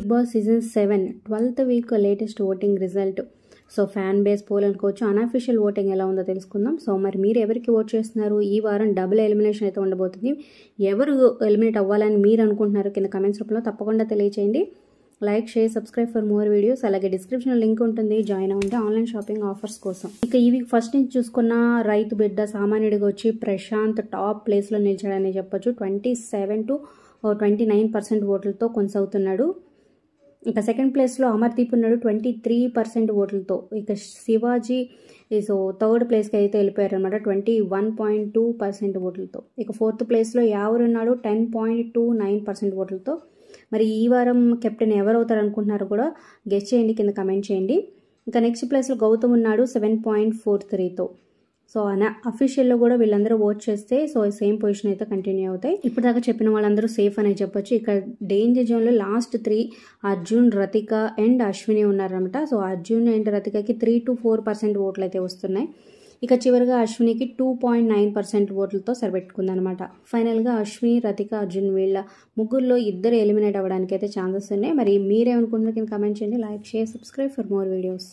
big Boss season seven twelfth week latest voting result so fan base poll అనుకోవచ్చు unofficial voting ఎలా ఉందో తెలుసుకుందాం so మరి మీరు ఎవరికి ఓట్ చేస్తున్నారు ఈ వారం డబుల్ ఎలిమినేషన్ అయితే ఉండబోతుంది ఎవరు ఎలిమినేట్ అవ్వాలని మీరు అనుకుంటున్నారు కింద కమెంట్స్ రూపంలో తప్పకుండా తెలియచేయండి like share subscribe for more videos అలాగే డిస్క్రిప్షన్ లింక్ ఉంటుంది జాయిన్ అవ్వండి ఆన్లైన్ షాపింగ్ ఆఫర్స్ కోసం ఇక ఈ వీక్ ఫస్ట్ నుంచి చూసుకున్న రైతు బిడ్డ సామాన్యుడిగా వచ్చి ప్రశాంత్ టాప్ ప్లేస్లో నిలిచాడని చెప్పొచ్చు twenty seven to twenty nine percent ఓట్లతో కొనసాగుతున్నాడు ఇక సెకండ్ ప్లేస్లో అమర్దీప్ ఉన్నాడు ట్వంటీ త్రీ పర్సెంట్ ఓట్లతో ఇక శివాజీ సో థర్డ్ ప్లేస్కి అయితే వెళ్ళిపోయారనమాట twenty one point two percent ఓట్లతో ఇక ఫోర్త్ ప్లేస్లో యావరు ఉన్నాడు ten point two nine percent ఓట్లతో మరి ఈ వారం కెప్టెన్ ఎవరు అవుతారు అనుకుంటున్నారు కూడా గెస్ట్ చేయండి కింద కమెంట్ చేయండి ఇంకా నెక్స్ట్ ప్లేస్లో గౌతమ్ ఉన్నాడు సెవెన్ పాయింట్ ఫోర్ త్రీతో సో అఫీషియల్లో కూడా వీళ్ళందరూ ఓట్ చేస్తే సో సేమ్ పొజిషన్ అయితే కంటిన్యూ అవుతాయి ఇప్పుడు దాకా చెప్పిన వాళ్ళందరూ సేఫ్ అనే చెప్పొచ్చు ఇక్కడ డేంజర్ జోన్లో last three Arjun Ratika and Ashwini ఉన్నారనమాట సో అర్జున్ అండ్ రతికకి త్రీ టు ఫోర్ పర్సెంట్ ఓట్లు అయితే వస్తున్నాయి ఇక చివరిగా అశ్వినికి టూ పాయింట్ నైన్ పర్సెంట్ ఓట్లతో సరిపెట్టుకుందనమాట ఫైనల్గా అశ్విని రతిక అర్జున్ వీళ్ళ ముగ్గురులో ఇద్దరు ఎలిమినేట్ అవ్వడానికి అయితే ఛాన్సెస్ ఉన్నాయి మరి మీరేమనుకుంటున్నారు కింద కమెంట్ చేయండి like share subscribe for more videos